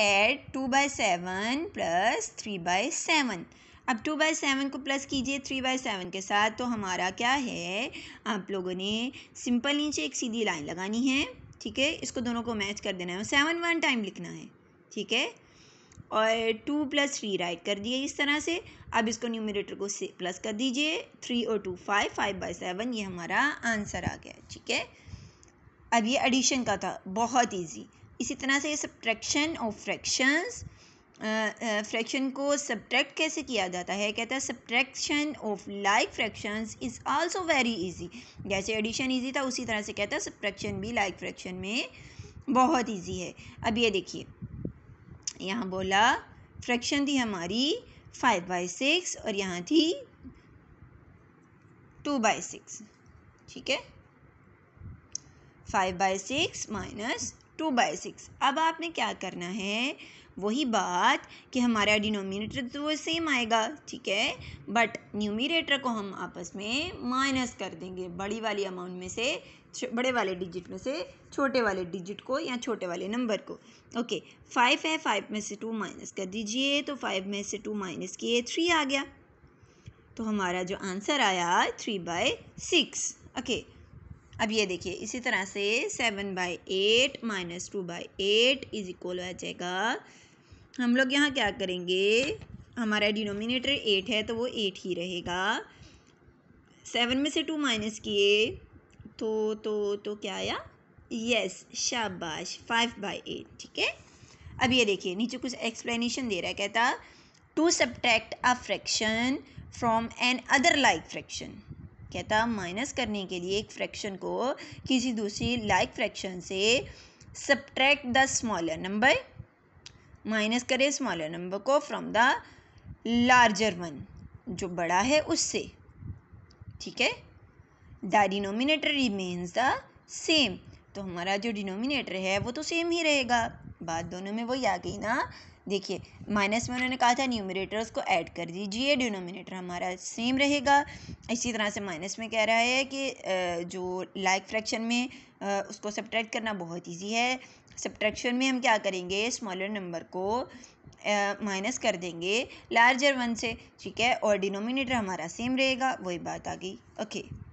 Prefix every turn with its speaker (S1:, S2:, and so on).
S1: Eight two by seven plus three by seven अब two by seven को plus कीजिए three by seven के साथ तो हमारा क्या है आप लोगों ने सिंपल नीचे एक सीधी लाइन लगानी है ठीक है इसको दोनों को मैच कर देना है और सेवन वन टाइम लिखना है ठीक है और टू प्लस थ्री राइट कर दिए इस तरह से अब इसको न्यूमिनेटर को से प्लस कर दीजिए थ्री और two five five by seven ये हमारा आंसर आ गया ठीक है अब ये एडिशन का था बहुत ईजी इसी तरह से सब्ट्रैक्शन ऑफ फ्रैक्शंस फ्रैक्शन को सब्ट्रैक्ट कैसे किया जाता है कहता है subtraction of like fractions is also very easy जैसे एडिशन इजी था उसी तरह से कहता है सब्ट्रैक्शन भी लाइक like फ्रैक्शन में बहुत इजी है अब ये देखिए यहाँ बोला फ्रैक्शन थी हमारी फाइव बाई सिक्स और यहाँ थी टू बाई सिक्स ठीक है five by six minus two by six अब आपने क्या करना है वही बात कि हमारा डिनोमिनेटर तो वो सेम आएगा ठीक है बट न्यूमिनेटर को हम आपस में माइनस कर देंगे बड़ी वाली अमाउंट में से बड़े वाले डिजिट में से छोटे वाले डिजिट को या छोटे वाले नंबर को ओके फाइव है फाइव में से टू माइनस कर दीजिए तो फाइव में से टू माइनस किए थ्री आ गया तो हमारा जो आंसर आया थ्री बाय सिक्स ओके अब ये देखिए इसी तरह से seven by eight minus two by eight is equal आ जाएगा हम लोग यहाँ क्या करेंगे हमारा डिनोमिनेटर एट है तो वो एट ही रहेगा सेवन में से टू माइनस किए तो तो तो क्या आया यस शाबाश फाइव बाई एट ठीक है अब ये देखिए नीचे कुछ एक्सप्लेनेशन दे रहा है कहता to subtract a fraction from another like fraction कहता माइनस करने के लिए एक फ्रैक्शन को किसी दूसरी लाइक फ्रैक्शन से subtract the smaller number minus करें स्मॉलर नंबर को फ्रॉम द लार्जर वन जो बड़ा है उससे ठीक है the denominator remains the same तो हमारा जो डिनोमिनेटर है वो तो सेम ही रहेगा बात दोनों में वही आ गई ना देखिए माइनस में उन्होंने कहा था न्यूमिनेटर्स को ऐड कर दीजिए डिनोमिनेटर हमारा सेम रहेगा इसी तरह से माइनस में कह रहा है कि जो लाइक फ्रैक्शन में उसको सब्ट्रैक्ट करना बहुत ईजी है सब्ट्रैक्शन में हम क्या करेंगे स्मॉलर नंबर को माइनस uh, कर देंगे लार्जर वन से ठीक है और डिनोमिनेटर हमारा सेम रहेगा वही बात आ गई ओके okay.